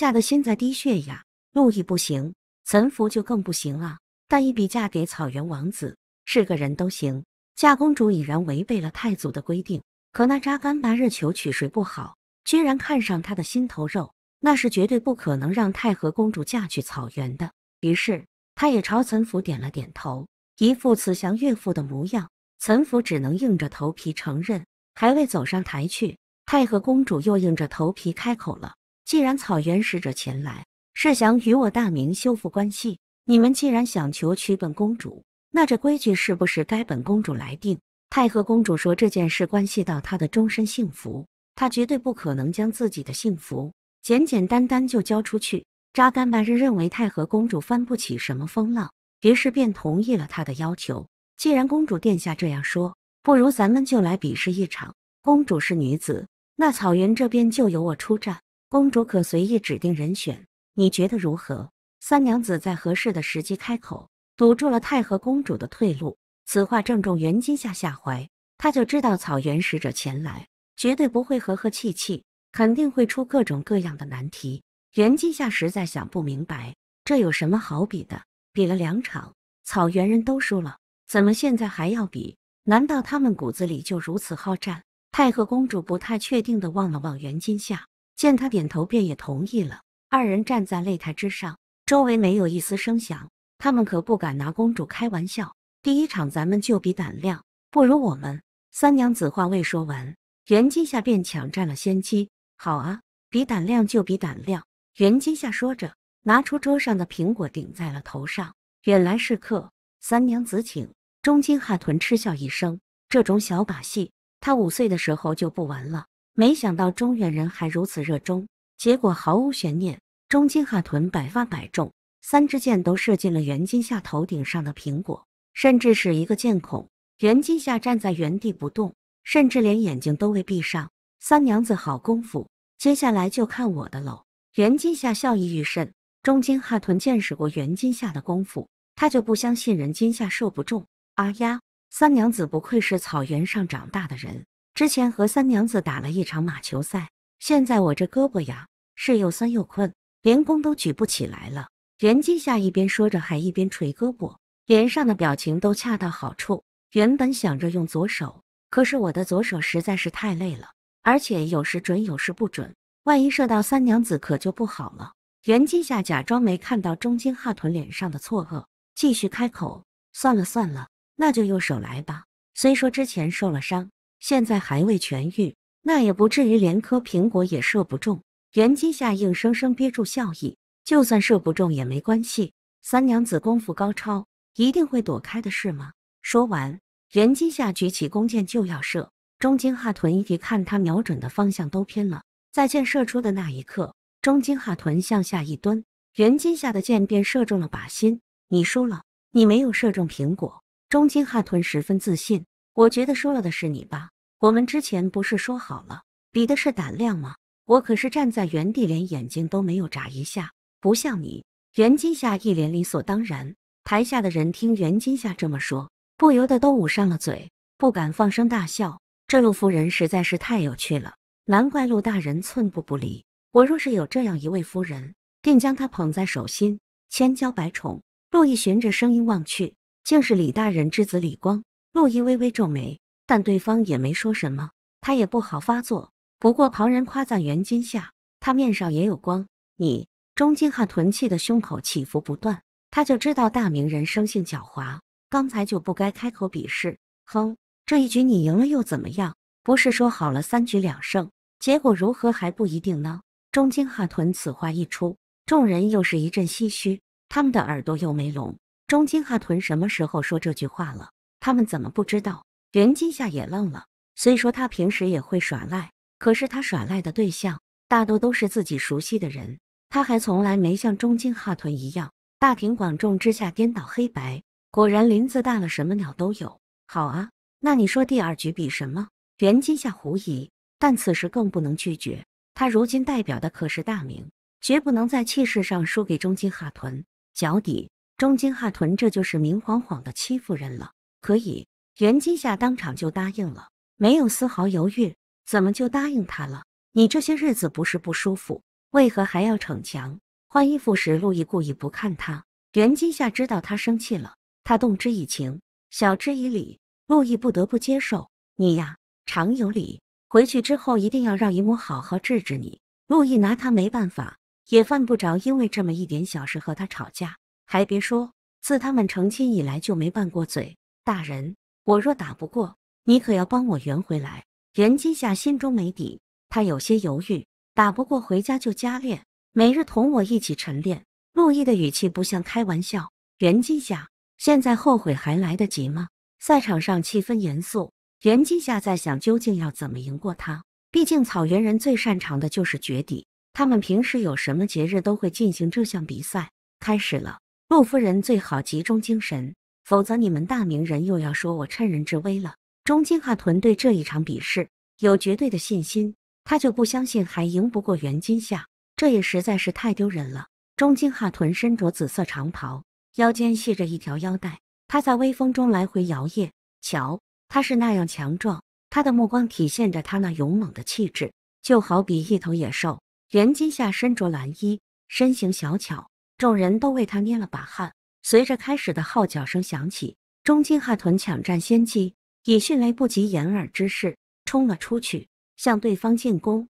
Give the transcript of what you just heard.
吓得心在滴血呀！路易不行，岑福就更不行了。但一比嫁给草原王子是个人都行，嫁公主已然违背了太祖的规定。可那扎干巴日求娶谁不好，居然看上他的心头肉，那是绝对不可能让太和公主嫁去草原的。于是他也朝岑福点了点头，一副慈祥岳父的模样。岑福只能硬着头皮承认。还未走上台去，太和公主又硬着头皮开口了。既然草原使者前来是想与我大明修复关系，你们既然想求娶本公主，那这规矩是不是该本公主来定？太和公主说这件事关系到她的终身幸福，她绝对不可能将自己的幸福简简单单就交出去。扎干巴日认为太和公主翻不起什么风浪，于是便同意了他的要求。既然公主殿下这样说，不如咱们就来比试一场。公主是女子，那草原这边就由我出战。公主可随意指定人选，你觉得如何？三娘子在合适的时机开口，堵住了太和公主的退路。此话正中袁今夏下怀，他就知道草原使者前来，绝对不会和和气气，肯定会出各种各样的难题。袁今夏实在想不明白，这有什么好比的？比了两场，草原人都输了，怎么现在还要比？难道他们骨子里就如此好战？太和公主不太确定的望了望袁今夏，见他点头，便也同意了。二人站在擂台之上，周围没有一丝声响。他们可不敢拿公主开玩笑。第一场咱们就比胆量，不如我们。三娘子话未说完，袁今夏便抢占了先机。好啊，比胆量就比胆量。袁今夏说着，拿出桌上的苹果顶在了头上。远来是客，三娘子请。中金汉豚嗤笑一声：“这种小把戏，他五岁的时候就不玩了。”没想到中原人还如此热衷，结果毫无悬念，中金哈屯百发百中，三支箭都射进了袁金夏头顶上的苹果，甚至是一个箭孔。袁金夏站在原地不动，甚至连眼睛都未闭上。三娘子好功夫，接下来就看我的喽。袁金夏笑意愈甚。中金哈屯见识过袁金夏的功夫，他就不相信袁金夏射不中。啊呀，三娘子不愧是草原上长大的人。之前和三娘子打了一场马球赛，现在我这胳膊呀是又酸又困，连弓都举不起来了。袁金夏一边说着，还一边捶胳膊，脸上的表情都恰到好处。原本想着用左手，可是我的左手实在是太累了，而且有时准有时不准，万一射到三娘子，可就不好了。袁金夏假装没看到中金哈屯脸上的错愕，继续开口：“算了算了，那就右手来吧。虽说之前受了伤。”现在还未痊愈，那也不至于连颗苹果也射不中。袁金夏硬生生憋住笑意，就算射不中也没关系。三娘子功夫高超，一定会躲开的，是吗？说完，袁金夏举起弓箭就要射。中金哈屯一看他瞄准的方向都偏了，在箭射出的那一刻，中金哈屯向下一蹲，袁金夏的箭便射中了靶心。你输了，你没有射中苹果。中金哈屯十分自信。我觉得输了的是你吧？我们之前不是说好了比的是胆量吗？我可是站在原地，连眼睛都没有眨一下，不像你。袁金夏一脸理所当然。台下的人听袁金夏这么说，不由得都捂上了嘴，不敢放声大笑。这陆夫人实在是太有趣了，难怪陆大人寸步不离。我若是有这样一位夫人，定将她捧在手心，千娇百宠。陆毅循着声音望去，竟是李大人之子李光。陆毅微微皱眉，但对方也没说什么，他也不好发作。不过旁人夸赞袁今夏，他面上也有光。你中金哈屯气的胸口起伏不断，他就知道大明人生性狡猾，刚才就不该开口鄙视。哼，这一局你赢了又怎么样？不是说好了三局两胜，结果如何还不一定呢？中金哈屯此话一出，众人又是一阵唏嘘。他们的耳朵又没聋，中金哈屯什么时候说这句话了？他们怎么不知道？袁金夏也愣了。虽说他平时也会耍赖，可是他耍赖的对象大多都是自己熟悉的人，他还从来没像钟金哈屯一样大庭广众之下颠倒黑白。果然林子大了，什么鸟都有。好啊，那你说第二局比什么？袁金夏狐疑，但此时更不能拒绝。他如今代表的可是大明，绝不能在气势上输给钟金哈屯。脚底，钟金哈屯这就是明晃晃的欺负人了。可以，袁金夏当场就答应了，没有丝毫犹豫。怎么就答应他了？你这些日子不是不舒服，为何还要逞强？换衣服时，陆毅故意不看他。袁金夏知道他生气了，他动之以情，晓之以理。陆毅不得不接受。你呀，常有理。回去之后一定要让姨母好好治治你。陆毅拿他没办法，也犯不着因为这么一点小事和他吵架。还别说，自他们成亲以来就没拌过嘴。大人，我若打不过，你可要帮我圆回来。袁今夏心中没底，他有些犹豫。打不过回家就加练，每日同我一起晨练。陆毅的语气不像开玩笑。袁今夏，现在后悔还来得及吗？赛场上气氛严肃。袁今夏在想，究竟要怎么赢过他？毕竟草原人最擅长的就是绝地，他们平时有什么节日都会进行这项比赛。开始了，陆夫人最好集中精神。否则，你们大明人又要说我趁人之危了。中金哈屯对这一场比试有绝对的信心，他就不相信还赢不过袁金夏，这也实在是太丢人了。中金哈屯身着紫色长袍，腰间系着一条腰带，他在微风中来回摇曳。瞧，他是那样强壮，他的目光体现着他那勇猛的气质，就好比一头野兽。袁金夏身着蓝衣，身形小巧，众人都为他捏了把汗。随着开始的号角声响起，中金哈屯抢占先机，以迅雷不及掩耳之势冲了出去，向对方进攻。